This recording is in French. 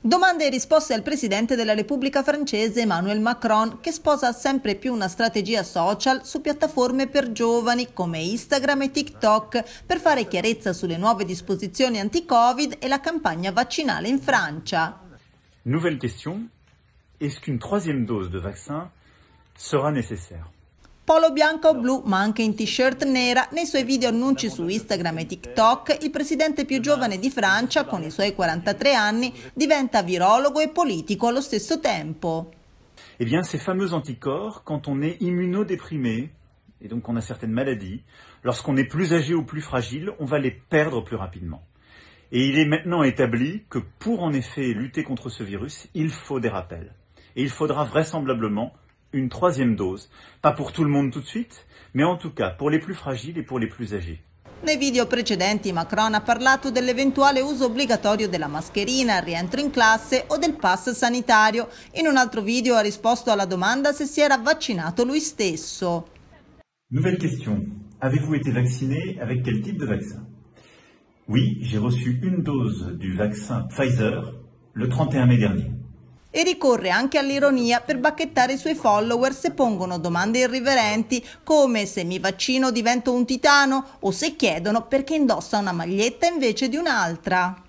Domande e risposte al Presidente della Repubblica francese Emmanuel Macron, che sposa sempre più una strategia social su piattaforme per giovani come Instagram e TikTok, per fare chiarezza sulle nuove disposizioni anti-Covid e la campagna vaccinale in Francia. Nouvelle question, est-ce qu'une troisième dose de vaccin sera nécessaire polo bianco o blu, ma anche in t-shirt nera, nei suoi video annunci su Instagram e TikTok, il presidente plus giovane de Francia, con i suoi 43 anni, diventa virologo e politico allo stesso tempo. Eh bien, ces fameux anticorps, quand on est immunodéprimé, et donc on a certaines maladies, lorsqu'on est plus âgé ou plus fragile, on va les perdre plus rapidement. Et il est maintenant établi que pour en effet lutter contre ce virus, il faut des rappels. Et il faudra vraisemblablement une troisième dose. Pas pour tout le monde tout de suite, mais en tout cas pour les plus fragiles et pour les plus âgés. Nei video precedenti Macron ha parlato dell'eventuale uso obbligatorio della mascherina al rientro in classe ou del pass sanitaire. In un altro video ha risposto alla domanda se si era vaccinato lui stesso. Nouvelle question. Avez-vous été vacciné avec quel type de vaccin Oui, j'ai reçu une dose du vaccin Pfizer le 31 mai dernier. e ricorre anche all'ironia per bacchettare i suoi follower se pongono domande irriverenti come se mi vaccino divento un titano o se chiedono perché indossa una maglietta invece di un'altra.